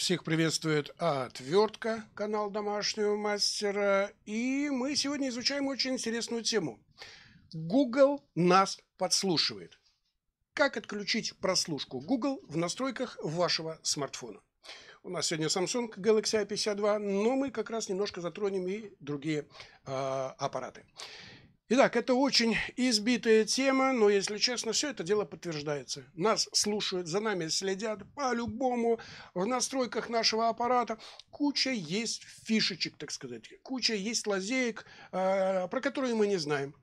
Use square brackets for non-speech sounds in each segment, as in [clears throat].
Всех приветствует Отвертка, канал домашнего мастера. И мы сегодня изучаем очень интересную тему. Google нас подслушивает. Как отключить прослушку Google в настройках вашего смартфона? У нас сегодня Samsung Galaxy A52, но мы как раз немножко затронем и другие э, аппараты. аппараты. Итак, это очень избитая тема, но, если честно, все это дело подтверждается. Нас слушают, за нами следят по-любому. В настройках нашего аппарата куча есть фишечек, так сказать, куча есть лазеек, э, про которые мы не знаем.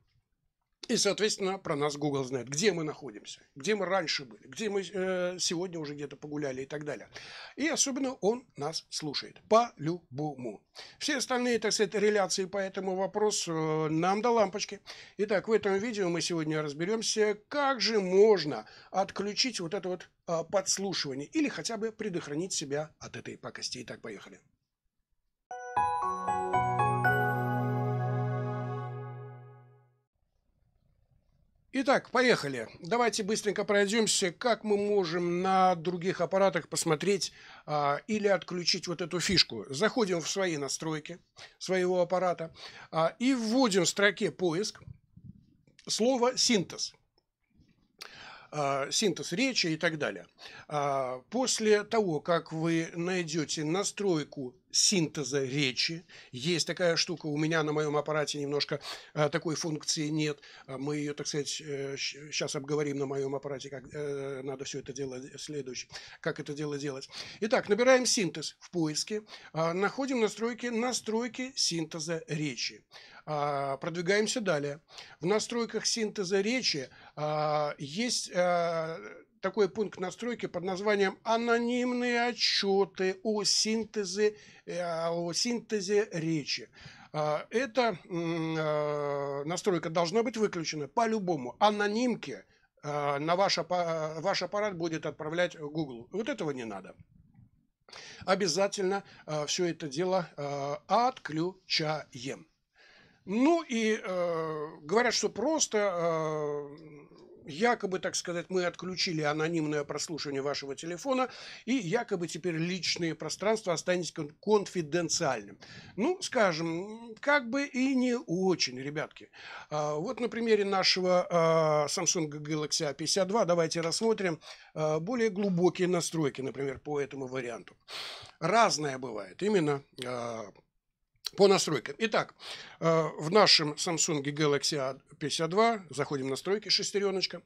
И, соответственно, про нас Google знает, где мы находимся, где мы раньше были, где мы э, сегодня уже где-то погуляли и так далее. И особенно он нас слушает по-любому. Все остальные, так сказать, реляции по этому вопросу э, нам до лампочки. Итак, в этом видео мы сегодня разберемся, как же можно отключить вот это вот э, подслушивание или хотя бы предохранить себя от этой пакости. Итак, поехали. Итак, поехали. Давайте быстренько пройдемся, как мы можем на других аппаратах посмотреть а, или отключить вот эту фишку. Заходим в свои настройки своего аппарата а, и вводим в строке поиск слово «синтез» а, синтез речи и так далее. А, после того, как вы найдете настройку синтеза речи. Есть такая штука, у меня на моем аппарате немножко э, такой функции нет. А мы ее, так сказать, э, сейчас обговорим на моем аппарате, как э, надо все это дело э, следующее, как это дело делать. Итак, набираем синтез в поиске, э, находим настройки, настройки синтеза речи. Э, продвигаемся далее. В настройках синтеза речи э, есть... Э, такой пункт настройки под названием «Анонимные отчеты о синтезе, э, о синтезе речи». А, Эта настройка должна быть выключена по-любому. Анонимки а, на ваш, ваш аппарат будет отправлять Google. Вот этого не надо. Обязательно а, все это дело отключаем. Ну и э, говорят, что просто якобы, так сказать, мы отключили анонимное прослушивание вашего телефона, и якобы теперь личные пространства останется конфиденциальным. Ну, скажем, как бы и не очень, ребятки. А, вот на примере нашего а, Samsung Galaxy A52 давайте рассмотрим а, более глубокие настройки, например, по этому варианту. Разное бывает. Именно по настройкам. Итак, э, в нашем Samsung Galaxy A52 заходим в настройки, шестереночка,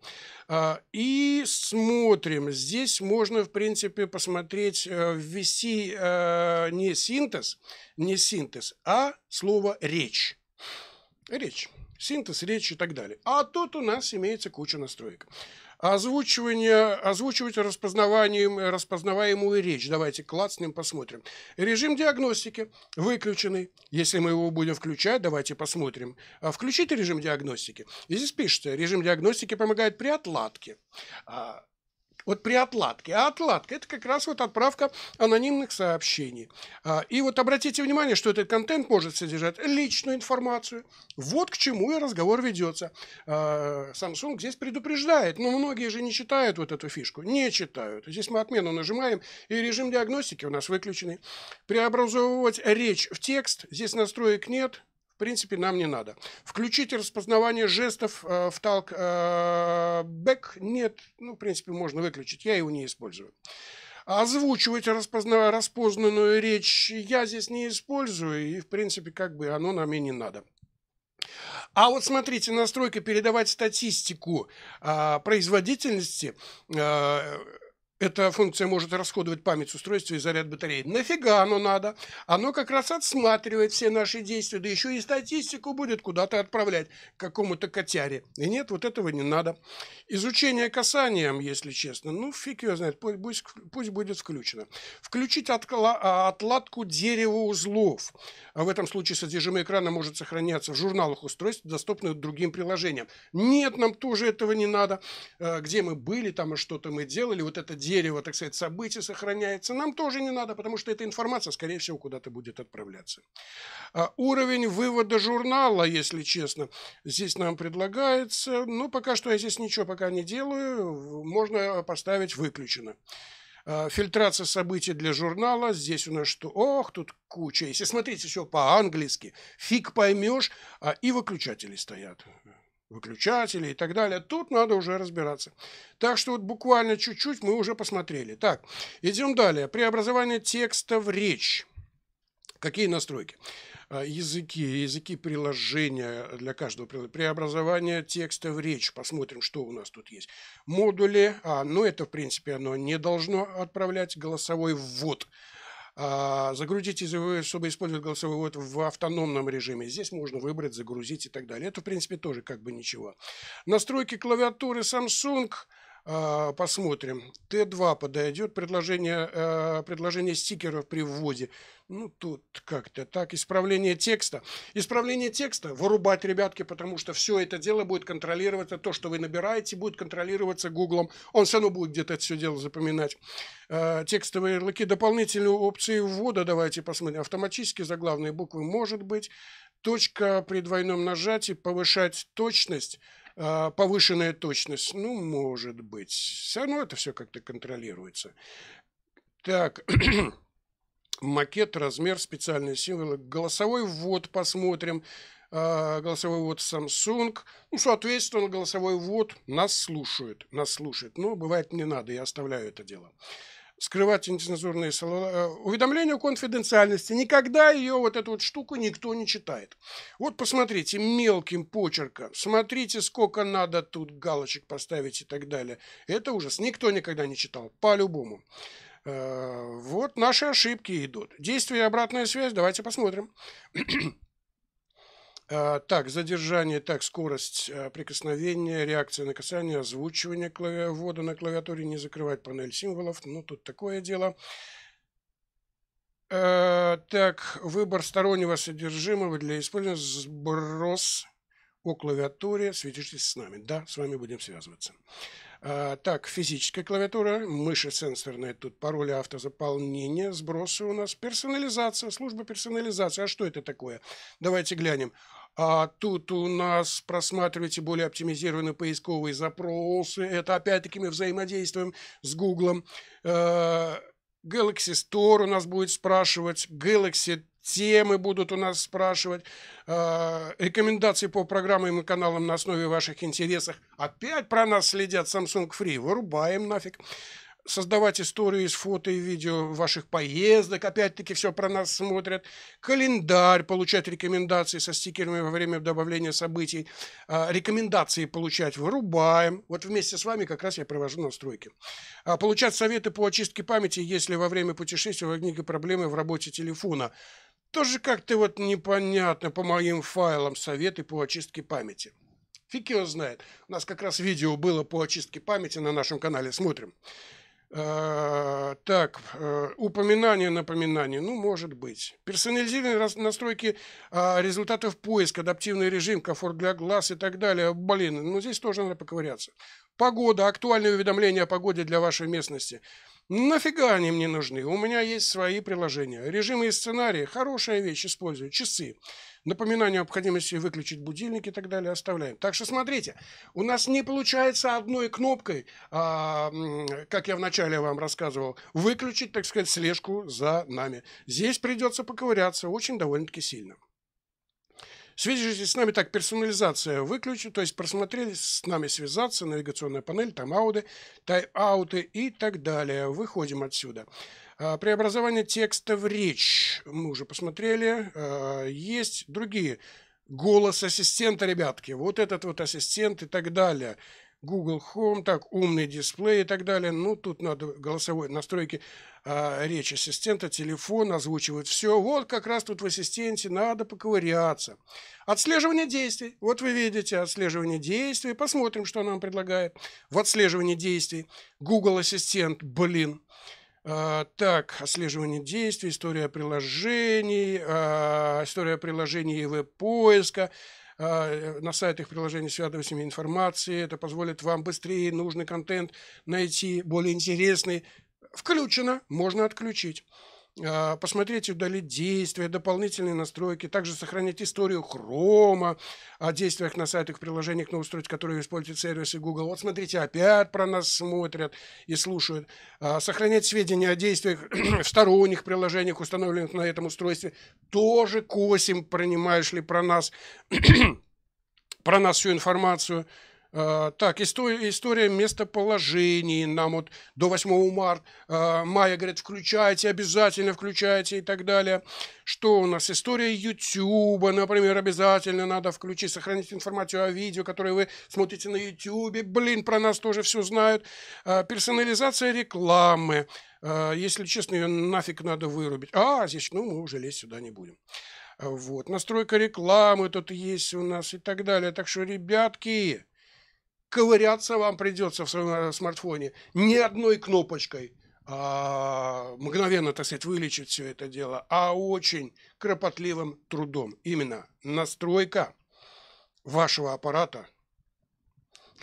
э, и смотрим. Здесь можно, в принципе, посмотреть, э, ввести не синтез, не синтез, а слово «речь». Речь. Синтез, речь и так далее. А тут у нас имеется куча настроек озвучивание, озвучивать распознаванием, распознаваемую речь. Давайте клацнем, посмотрим. Режим диагностики выключенный. Если мы его будем включать, давайте посмотрим. А, включите режим диагностики. И здесь пишется, режим диагностики помогает при отладке. А, вот при отладке. А отладка – это как раз вот отправка анонимных сообщений. А, и вот обратите внимание, что этот контент может содержать личную информацию. Вот к чему и разговор ведется. А, Samsung здесь предупреждает, но многие же не читают вот эту фишку. Не читают. Здесь мы отмену нажимаем, и режим диагностики у нас выключенный. Преобразовывать речь в текст. Здесь настроек нет принципе, нам не надо. Включить распознавание жестов э, в Talk э, Back нет. Ну, в принципе, можно выключить. Я его не использую. Озвучивать распозна... распознанную речь я здесь не использую. И, в принципе, как бы оно нам и не надо. А вот смотрите, настройка передавать статистику э, производительности э, эта функция может расходовать память устройства и заряд батареи. Нафига оно надо? Оно как раз отсматривает все наши действия, да еще и статистику будет куда-то отправлять, к какому-то котяре. И нет, вот этого не надо. Изучение касанием, если честно, ну фиг ее знает, пусть, пусть, пусть будет включено. Включить откла, а, отладку дерева узлов. А в этом случае содержимое экрана может сохраняться в журналах устройств, доступных другим приложениям. Нет, нам тоже этого не надо. А, где мы были, там и что-то мы делали, вот это дерево дерево, так сказать, событий сохраняется. Нам тоже не надо, потому что эта информация, скорее всего, куда-то будет отправляться. А уровень вывода журнала, если честно, здесь нам предлагается. Ну, пока что я здесь ничего пока не делаю. Можно поставить «выключено». А, фильтрация событий для журнала. Здесь у нас что? Ох, тут куча. Если смотреть все по-английски, фиг поймешь. а И выключатели стоят выключатели и так далее. Тут надо уже разбираться. Так что вот буквально чуть-чуть мы уже посмотрели. Так, идем далее. Преобразование текста в речь. Какие настройки? А, языки, языки приложения для каждого преобразования текста в речь. Посмотрим, что у нас тут есть. Модули. А, ну это, в принципе, оно не должно отправлять голосовой ввод. А, Загрузите, чтобы использовать голосовой ввод в автономном режиме. Здесь можно выбрать, загрузить и так далее. Это, в принципе, тоже как бы ничего. Настройки клавиатуры Samsung – а, посмотрим. Т2 подойдет предложение, э, предложение стикеров при вводе. Ну, тут как-то так. Исправление текста. Исправление текста вырубать, ребятки, потому что все это дело будет контролироваться. То, что вы набираете, будет контролироваться Гуглом. Он все равно будет где-то это все дело запоминать. Э, текстовые ярлыки. Дополнительные опции ввода. Давайте посмотрим. Автоматически заглавные буквы может быть. Точка при двойном нажатии повышать точность. А, повышенная точность, ну, может быть. Все равно это все как-то контролируется. Так, [clears throat] макет, размер, специальные символы. Голосовой ввод посмотрим. А, голосовой ввод Samsung. Ну, соответственно, голосовой ввод нас слушают. Нас слушает. Но бывает не надо, я оставляю это дело скрывать нецензурные э, уведомления о конфиденциальности. Никогда ее вот эту вот штуку никто не читает. Вот посмотрите, мелким почерком, смотрите, сколько надо тут галочек поставить и так далее. Это ужас. Никто никогда не читал, по-любому. Э, вот наши ошибки идут. Действие и обратная связь, давайте посмотрим. А, так, задержание, так, скорость а, прикосновения, реакция на касание, озвучивание ввода на клавиатуре, не закрывать панель символов. Ну, тут такое дело. А, так, выбор стороннего содержимого для использования, сброс о клавиатуре. Свяжитесь с нами. Да, с вами будем связываться. Так, физическая клавиатура, мыши сенсорные, тут пароли автозаполнения, сбросы у нас, персонализация, служба персонализации. А что это такое? Давайте глянем. А тут у нас просматривайте более оптимизированные поисковые запросы. Это опять-таки мы взаимодействуем с Гуглом. Э, Galaxy Store у нас будет спрашивать, Galaxy темы будут у нас спрашивать, э, рекомендации по программам и каналам на основе ваших интересов. Опять про нас следят Samsung Free, вырубаем нафиг создавать историю из фото и видео ваших поездок, опять-таки все про нас смотрят, календарь, получать рекомендации со стикерами во время добавления событий, а, рекомендации получать вырубаем, вот вместе с вами как раз я провожу настройки, а, получать советы по очистке памяти, если во время путешествия возникли проблемы в работе телефона, тоже как-то вот непонятно по моим файлам советы по очистке памяти. Фиг его знает. У нас как раз видео было по очистке памяти на нашем канале. Смотрим. А, так, э, упоминание, напоминание, ну, может быть. Персонализированные настройки а, результатов поиска, адаптивный режим, комфорт для глаз и так далее. Блин, ну здесь тоже надо поковыряться. Погода, актуальные уведомления о погоде для вашей местности. Нафига они мне нужны? У меня есть свои приложения. Режимы и сценарии – хорошая вещь, использую. Часы. Напоминание о необходимости выключить будильник и так далее оставляем. Так что смотрите, у нас не получается одной кнопкой, а, как я вначале вам рассказывал, выключить, так сказать, слежку за нами. Здесь придется поковыряться очень довольно-таки сильно. Свяжитесь с нами, так, персонализация выключена, то есть просмотрели, с нами связаться, навигационная панель, там ауды, тайп-ауты и так далее. Выходим отсюда. А, преобразование текста в речь мы уже посмотрели. А, есть другие голос ассистента, ребятки, вот этот вот ассистент и так далее. Google Home, так, умный дисплей и так далее. Ну, тут надо голосовой настройки э, речь ассистента, телефон, озвучивает все. Вот как раз тут в ассистенте надо поковыряться. Отслеживание действий. Вот вы видите отслеживание действий. Посмотрим, что нам предлагает в отслеживании действий. Google Ассистент, блин. Uh, так, отслеживание действий, история приложений, uh, история приложений и веб-поиска, а, э, на сайтах приложений «Святого семьи информации». Это позволит вам быстрее нужный контент найти, более интересный. Включено, можно отключить. А, посмотреть удалить действия, дополнительные настройки, также сохранить историю хрома о действиях на сайтах, приложениях на устройстве, которые используют сервисы Google. Вот смотрите, опять про нас смотрят и слушают. А, сохранять сведения о действиях [clears throat] в сторонних приложениях, установленных на этом устройстве. Тоже косим, принимаешь ли про нас, [clears throat] про нас всю информацию. Э, так, история, история местоположений. Нам вот до 8 марта, э, мая, говорят, включайте, обязательно включайте и так далее. Что у нас? История YouTube, например, обязательно надо включить, сохранить информацию о видео, которое вы смотрите на YouTube. Блин, про нас тоже все знают. Э, персонализация рекламы. Если честно, ее нафиг надо вырубить. А, здесь, ну, мы уже лезть сюда не будем. Вот. Настройка рекламы тут есть у нас и так далее. Так что, ребятки, ковыряться вам придется в своем э, смартфоне ни одной кнопочкой. А, мгновенно, так сказать, вылечить все это дело, а очень кропотливым трудом. Именно настройка вашего аппарата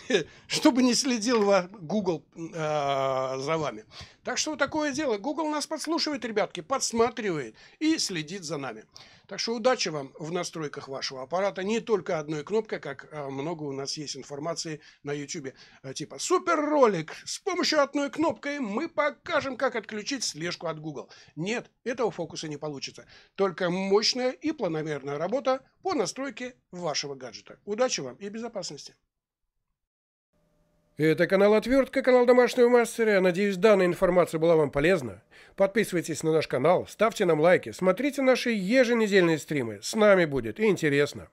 [laughs] чтобы не следил Google а, за вами. Так что вот такое дело. Google нас подслушивает, ребятки, подсматривает и следит за нами. Так что удачи вам в настройках вашего аппарата. Не только одной кнопкой, как а, много у нас есть информации на YouTube. А, типа супер ролик. С помощью одной кнопкой мы покажем, как отключить слежку от Google. Нет, этого фокуса не получится. Только мощная и планомерная работа по настройке вашего гаджета. Удачи вам и безопасности. Это канал Отвертка, канал Домашнего Мастера. Надеюсь, данная информация была вам полезна. Подписывайтесь на наш канал, ставьте нам лайки, смотрите наши еженедельные стримы. С нами будет интересно.